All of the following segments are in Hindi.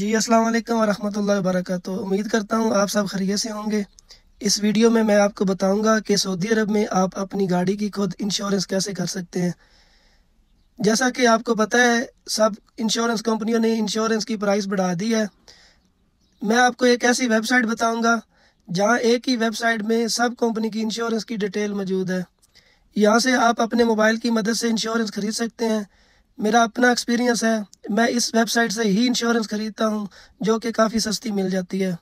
जी अस्सलाम वालेकुम वरहमतुल्लाहि वबरकatuh उम्मीद करता हूँ आप सब खरीय से होंगे इस वीडियो में मैं आपको बताऊंगा कि सऊदी अरब में आप अपनी गाड़ी की खुद इंश्योरेंस कैसे कर सकते हैं जैसा कि आपको पता है सब इंश्योरेंस कंपनियों ने इंश्योरेंस की प्राइस बढ़ा दी है मैं आपको एक ऐसी वेबसाइट बताऊँगा जहाँ एक ही वेबसाइट में सब कंपनी की इंश्योरेंस की डिटेल मौजूद है यहाँ से आप अपने मोबाइल की मदद से इंश्योरेंस खरीद सकते हैं मेरा अपना एक्सपीरियंस है मैं इस वेबसाइट से ही इंश्योरेंस ख़रीदता हूँ जो कि काफ़ी सस्ती मिल जाती है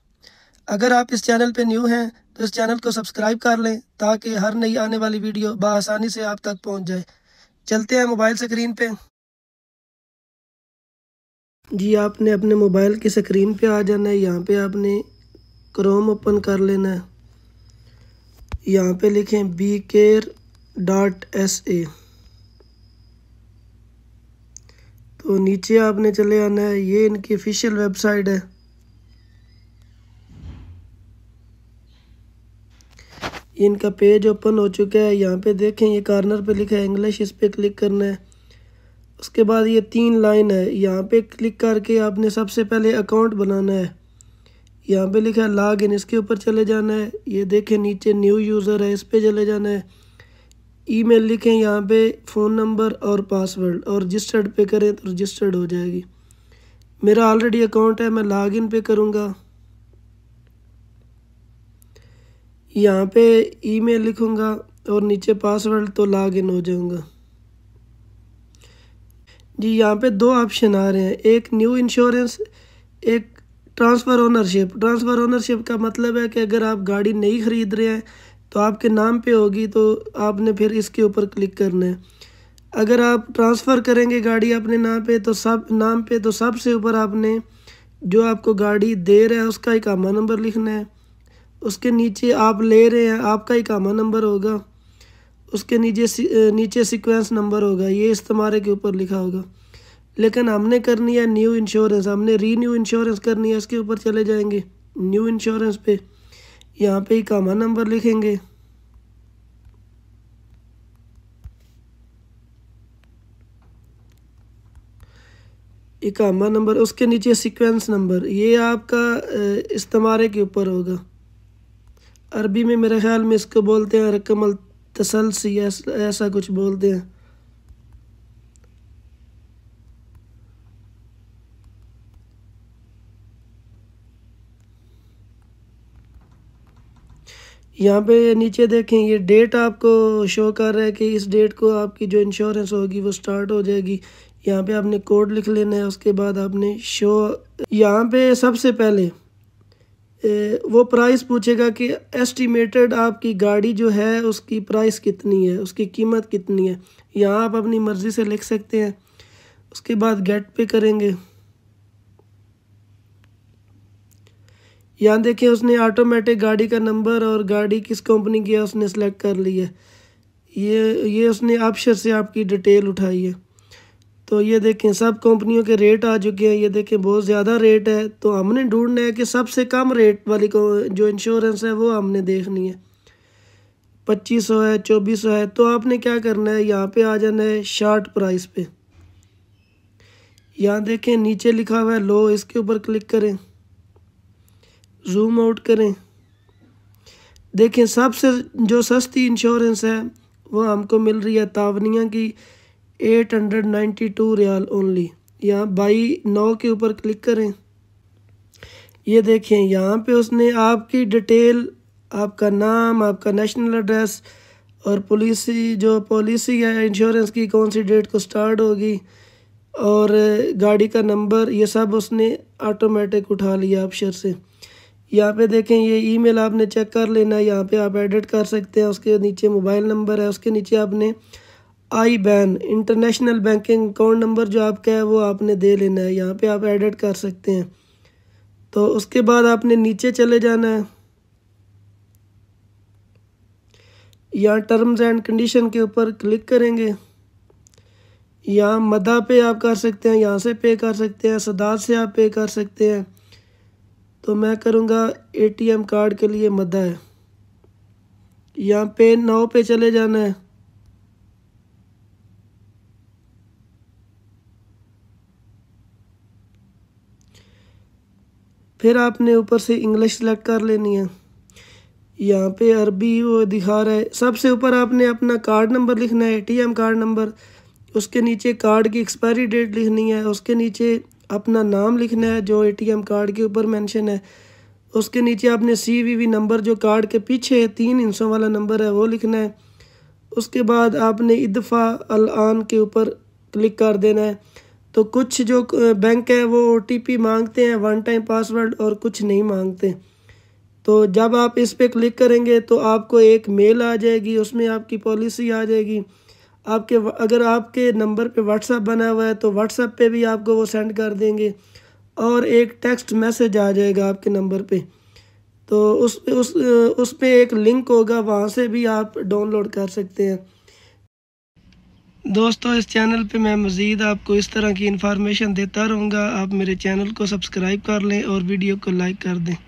अगर आप इस चैनल पर न्यू हैं तो इस चैनल को सब्सक्राइब कर लें ताकि हर नई आने वाली वीडियो बसानी से आप तक पहुँच जाए चलते हैं मोबाइल स्क्रीन पर जी आपने अपने मोबाइल की स्क्रीन पे आ जाना है यहाँ पे आपने क्रोम ओपन कर लेना है यहाँ पे लिखें B care dot S A तो नीचे आपने चले आना है ये इनकी ऑफिशियल वेबसाइट है इनका पेज ओपन हो चुका है यहाँ पे देखें ये कार्नर पे लिखा है इंग्लिश इस पर क्लिक करना है उसके बाद ये तीन लाइन है यहाँ पे क्लिक करके आपने सबसे पहले अकाउंट बनाना है यहाँ पे लिखा है लॉग इन इसके ऊपर चले जाना है ये देखें नीचे न्यू यूज़र है इस पर चले जाना है ईमेल लिखें यहाँ पे फ़ोन नंबर और पासवर्ड और रजिस्टर्ड पे करें तो रजिस्टर्ड हो जाएगी मेरा ऑलरेडी अकाउंट है मैं लॉगिन पे करूँगा यहाँ पे ईमेल लिखूँगा और नीचे पासवर्ड तो लॉगिन हो जाऊँगा जी यहाँ पे दो ऑप्शन आ रहे हैं एक न्यू इंश्योरेंस एक ट्रांसफ़र ओनरशिप ट्रांसफ़र ओनरशिप का मतलब है कि अगर आप गाड़ी नहीं ख़रीद रहे हैं तो आपके नाम पे होगी तो आपने फिर इसके ऊपर क्लिक करना है अगर आप ट्रांसफ़र करेंगे गाड़ी अपने नाम पे तो सब नाम पे तो सबसे ऊपर आपने जो आपको गाड़ी दे रहा है उसका इकामा नंबर लिखना है उसके नीचे आप ले रहे हैं आपका इकामा नंबर होगा उसके नीचे नीचे सिक्वेंस नंबर होगा ये इस तुम्हारे के ऊपर लिखा होगा लेकिन हमने करनी है न्यू इंश्योरेंस हमने रीन्यू इंश्योरेंस करनी है इसके ऊपर चले जाएंगे न्यू इंश्योरेंस पे यहाँ पे इकामा नंबर लिखेंगे इकामा नंबर उसके नीचे सीक्वेंस नंबर ये आपका इस्तेमारे के ऊपर होगा अरबी में मेरे ख्याल में इसको बोलते हैं रकमल तसलसी ऐसा कुछ बोलते हैं यहाँ पे नीचे देखें ये डेट आपको शो कर रहा है कि इस डेट को आपकी जो इंश्योरेंस होगी वो स्टार्ट हो जाएगी यहाँ पे आपने कोड लिख लेना है उसके बाद आपने शो यहाँ पे सबसे पहले वो प्राइस पूछेगा कि एस्टिमेटेड आपकी गाड़ी जो है उसकी प्राइस कितनी है उसकी कीमत कितनी है यहाँ आप अपनी मर्ज़ी से लिख सकते हैं उसके बाद गेट पे करेंगे यहाँ देखिए उसने ऑटोमेटिक गाड़ी का नंबर और गाड़ी किस कंपनी की है उसने सेलेक्ट कर ली है ये ये उसने ऑप्शन से आपकी डिटेल उठाई है तो ये देखें सब कंपनियों के रेट आ चुके हैं ये देखें बहुत ज़्यादा रेट है तो हमने ढूंढना है कि सबसे कम रेट वाली को जो इंश्योरेंस है वो हमने देखनी है पच्चीस सौ है चौबीस सौ है तो आपने क्या करना है यहाँ पे आ जाना है शार्ट प्राइस पे यहाँ देखें नीचे लिखा हुआ है लो इसके ऊपर क्लिक करें जूम आउट करें देखें सबसे जो सस्ती इंश्योरेंस है वो हमको मिल रही है तावनिया की eight hundred ninety two riyal only यहाँ बाई नौ के ऊपर क्लिक करें ये देखें यहाँ पे उसने आपकी डिटेल आपका नाम आपका नेशनल एड्रेस और पॉलिसी जो पॉलिसी है इंश्योरेंस की कौन सी डेट को स्टार्ट होगी और गाड़ी का नंबर ये सब उसने ऑटोमेटिक उठा लिया अपशर से यहाँ पे देखें ये ईमेल आपने चेक कर लेना है यहाँ पे आप एडिट कर सकते हैं उसके नीचे मोबाइल नंबर है उसके नीचे आपने IBAN international banking account number जो आपका है वो आपने दे लेना है यहाँ पे आप एडिट कर सकते हैं तो उसके बाद आपने नीचे चले जाना है यहाँ टर्म्स एंड कंडीशन के ऊपर क्लिक करेंगे यहाँ मदा पे आप कर सकते हैं यहाँ से पे कर सकते हैं सदात से आप पे कर सकते हैं तो मैं करूँगा एम कार्ड के लिए मदा है यहाँ पे नौ पे चले जाना है फिर आपने ऊपर से इंग्लिश सेलेक्ट कर लेनी है यहाँ पे अरबी वो दिखा रहा है सबसे ऊपर आपने अपना कार्ड नंबर लिखना है एटीएम कार्ड नंबर उसके नीचे कार्ड की एक्सपायरी डेट लिखनी है उसके नीचे अपना नाम लिखना है जो एटीएम कार्ड के ऊपर मेंशन है उसके नीचे आपने सीवीवी नंबर जो कार्ड के पीछे तीन इंसों वाला नंबर है वो लिखना है उसके बाद आपने इदफ़ा अलआन के ऊपर क्लिक कर देना है तो कुछ जो बैंक है वो ओ मांगते हैं वन टाइम पासवर्ड और कुछ नहीं मांगते तो जब आप इस पर क्लिक करेंगे तो आपको एक मेल आ जाएगी उसमें आपकी पॉलिसी आ जाएगी आपके अगर आपके नंबर पे व्हाट्सअप बना हुआ है तो व्हाट्सअप पे भी आपको वो सेंड कर देंगे और एक टेक्स्ट मैसेज आ जाएगा आपके नंबर पे तो उस उस उस पे एक लिंक होगा वहाँ से भी आप डाउनलोड कर सकते हैं दोस्तों इस चैनल पे मैं मज़ीद आपको इस तरह की इन्फॉर्मेशन देता रहूँगा आप मेरे चैनल को सब्सक्राइब कर लें और वीडियो को लाइक कर दें